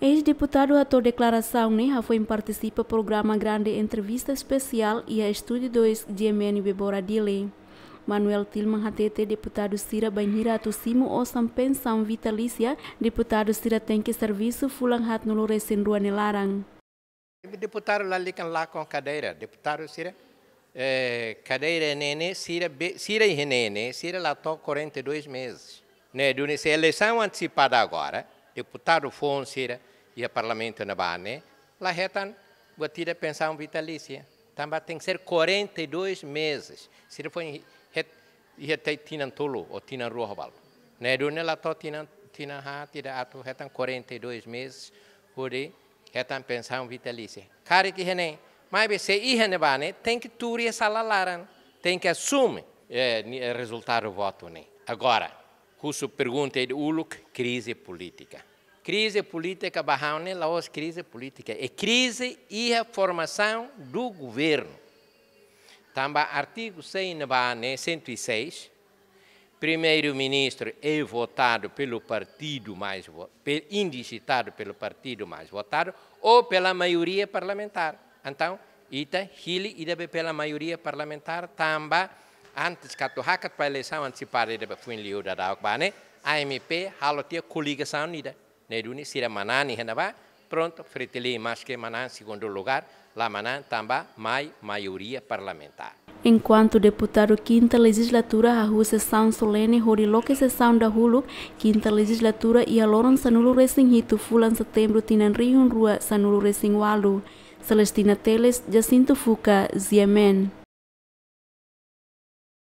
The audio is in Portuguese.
Ex-deputado ator declaração Neha foi participa programa grande entrevista especial e a Estúdio 2 de MNB Boradile. Manuel Tilman Hatete, deputado Sira Banhira ou Osam Pensão Vitalícia, deputado Sira tem que serviço Fulang Hat Nuloresin Ruanelarang. Deputado Lalikan lá com cadeira, deputado Sira. É, cadeira é Nene, Sira, Sira é tá e Renene, Sira lá 42 meses. Né, eleição antecipada agora deputado Fonseca e o parlamento na Bane, lá retan batida pensão vitalícia. Também tem que ser 42 meses. Se ele for ia ter tolo ou tinan na Né, lá tá, to tinan tinan ha tira atu retan 42 meses ore retam pensão vitalícia. Cara que rene, mas você ir na Bane tem que essa salalaran, tem que assumir o é, é resultado do voto, né? Agora, Russo pergunta é de Uluk, crise política. Crise política barrão nem lá crise política. É crise e a formação do governo. Tamba artigo 106, primeiro-ministro é votado pelo partido mais indigitado pelo partido mais votado ou pela maioria parlamentar. Então, ita Chile e pela maioria parlamentar Tamba antes que a eleição antecipada foi em Liu da Dagbane, né? AMP, halotia coligação unida neruni sira manan e henabá pronto fretele mais que manan segundo lugar la manan tambá mai maioria parlamentar Enquanto deputado quinta legislatura a rua sessão solene horiloque sessão da huluk, quinta legislatura e a Loron sanulo recém hito fulan setembro tinan Rio, rua sanulo recém walu. Celestina Teles, Jacinto Fuca, Ziemen.